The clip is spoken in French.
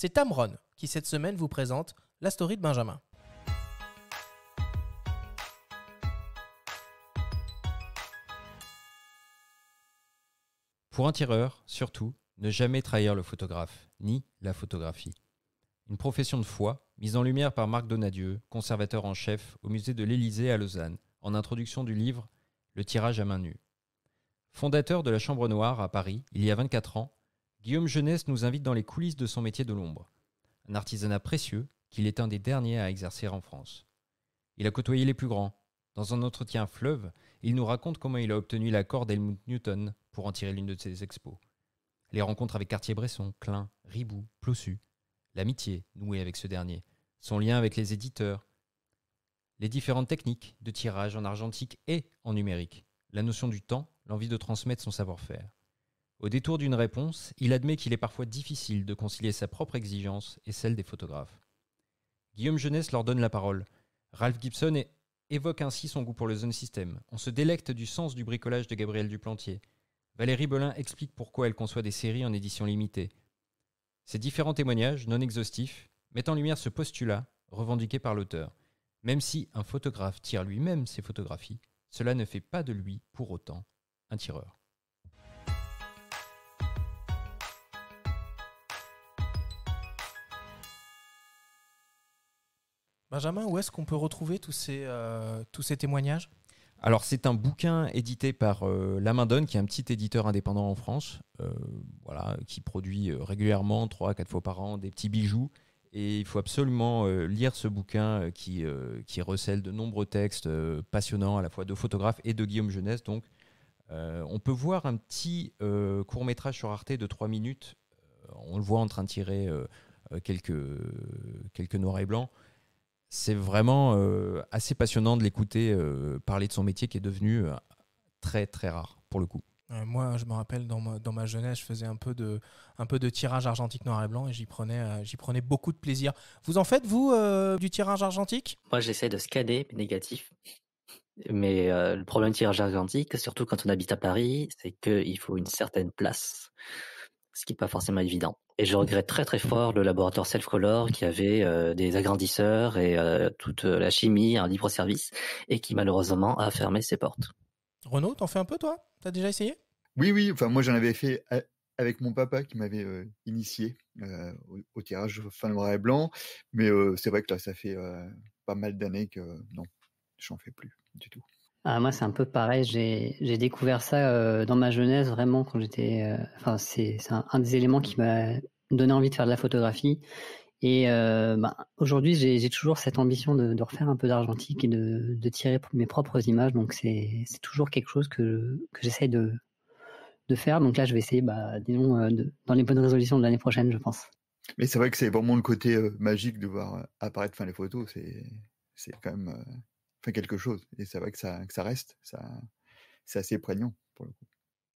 C'est Tamron qui cette semaine vous présente la story de Benjamin. Pour un tireur, surtout, ne jamais trahir le photographe, ni la photographie. Une profession de foi, mise en lumière par Marc Donadieu, conservateur en chef au musée de l'Élysée à Lausanne, en introduction du livre Le tirage à main nue. Fondateur de la Chambre Noire à Paris il y a 24 ans, Guillaume Jeunesse nous invite dans les coulisses de son métier de l'ombre, un artisanat précieux qu'il est un des derniers à exercer en France. Il a côtoyé les plus grands. Dans un entretien fleuve, il nous raconte comment il a obtenu l'accord d'Helmut Newton pour en tirer l'une de ses expos. Les rencontres avec Cartier-Bresson, Klein, Ribou, Plossu, l'amitié nouée avec ce dernier, son lien avec les éditeurs, les différentes techniques de tirage en argentique et en numérique, la notion du temps, l'envie de transmettre son savoir-faire. Au détour d'une réponse, il admet qu'il est parfois difficile de concilier sa propre exigence et celle des photographes. Guillaume Jeunesse leur donne la parole. Ralph Gibson évoque ainsi son goût pour le zone system. On se délecte du sens du bricolage de Gabriel Duplantier. Valérie Belin explique pourquoi elle conçoit des séries en édition limitée. Ces différents témoignages, non exhaustifs, mettent en lumière ce postulat revendiqué par l'auteur. Même si un photographe tire lui-même ses photographies, cela ne fait pas de lui, pour autant, un tireur. Benjamin, où est-ce qu'on peut retrouver tous ces, euh, tous ces témoignages alors c'est un bouquin édité par euh, La Main Donne, qui est un petit éditeur indépendant en France, euh, voilà, qui produit régulièrement, 3 quatre fois par an, des petits bijoux. Et il faut absolument lire ce bouquin qui, qui recèle de nombreux textes passionnants, à la fois de photographes et de Guillaume Jeunesse. Donc on peut voir un petit court métrage sur Arte de 3 minutes. on le voit en train de tirer quelques, quelques noirs et blancs c'est vraiment euh, assez passionnant de l'écouter euh, parler de son métier qui est devenu euh, très très rare pour le coup. Moi, je me rappelle dans ma, dans ma, jeunesse, je faisais un peu de, un peu de tirage argentique noir et blanc et j'y prenais, j'y prenais beaucoup de plaisir. Vous en faites, vous, du tirage argentique Moi, j'essaie de scanner négatif. Mais le problème du tirage argentique, surtout quand on habite à Paris, c'est qu'il faut une certaine place ce qui n'est pas forcément évident. Et je mmh. regrette très très mmh. fort le laboratoire Self-Color qui avait euh, des agrandisseurs et euh, toute euh, la chimie un libre service et qui malheureusement a fermé ses portes. Renaud, t'en fais un peu toi T'as déjà essayé Oui, oui. Enfin, moi j'en avais fait avec mon papa qui m'avait initié au, tirage fin noir et blanc. Mais c'est vrai que là, ça fait pas mal d'années que non, n'en fais plus du tout. Ah, moi, c'est un peu pareil. J'ai découvert ça euh, dans ma jeunesse, vraiment, quand j'étais. Euh, enfin, c'est un, des éléments qui m'a donné envie de faire de la photographie. Et euh, bah, aujourd'hui, j'ai toujours cette ambition de, refaire un peu d'argentique et de, tirer mes propres images. Donc, c'est toujours quelque chose que, que j'essaie de, faire. Donc là, je vais essayer, bah, disons, dans les bonnes résolutions de l'année prochaine, je pense. Mais c'est vrai que c'est vraiment le côté magique de voir apparaître les photos. C'est quand même enfin quelque chose. Et c'est vrai que ça, que ça reste. Ça, c'est assez prégnant pour le coup.